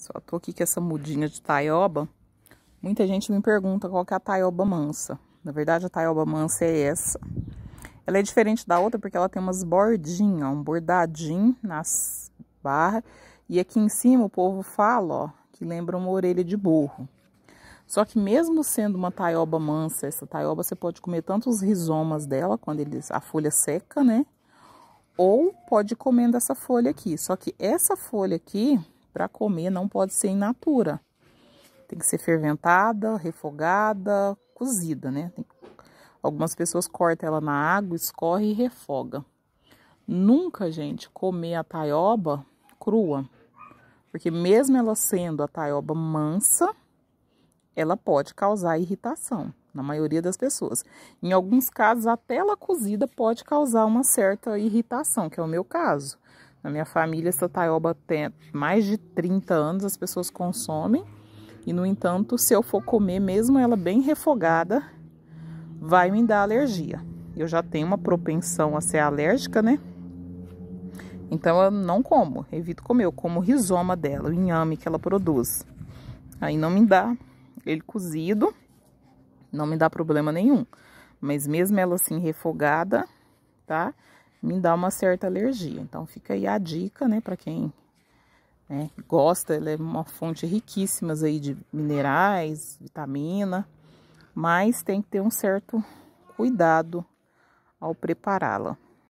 Só tô aqui com essa mudinha de taioba. Muita gente me pergunta qual que é a taioba mansa. Na verdade, a taioba mansa é essa. Ela é diferente da outra porque ela tem umas bordinhas, um bordadinho nas barras. E aqui em cima o povo fala, ó, que lembra uma orelha de burro. Só que mesmo sendo uma taioba mansa, essa taioba você pode comer tanto os rizomas dela, quando eles, a folha seca, né? Ou pode comer dessa folha aqui. Só que essa folha aqui, para comer não pode ser in natura. Tem que ser ferventada, refogada, cozida, né? Tem... Algumas pessoas cortam ela na água, escorre e refoga. Nunca, gente, comer a taioba crua. Porque mesmo ela sendo a taioba mansa, ela pode causar irritação na maioria das pessoas. Em alguns casos, até ela cozida pode causar uma certa irritação, que é o meu caso. Na minha família, essa taioba tá tem mais de 30 anos, as pessoas consomem. E, no entanto, se eu for comer, mesmo ela bem refogada, vai me dar alergia. Eu já tenho uma propensão a ser alérgica, né? Então eu não como, evito comer. Eu como o rizoma dela, o inhame que ela produz. Aí não me dá ele cozido, não me dá problema nenhum. Mas mesmo ela assim refogada, tá? me dá uma certa alergia. Então fica aí a dica, né, para quem né, gosta, ela é uma fonte riquíssima aí de minerais, vitamina, mas tem que ter um certo cuidado ao prepará-la.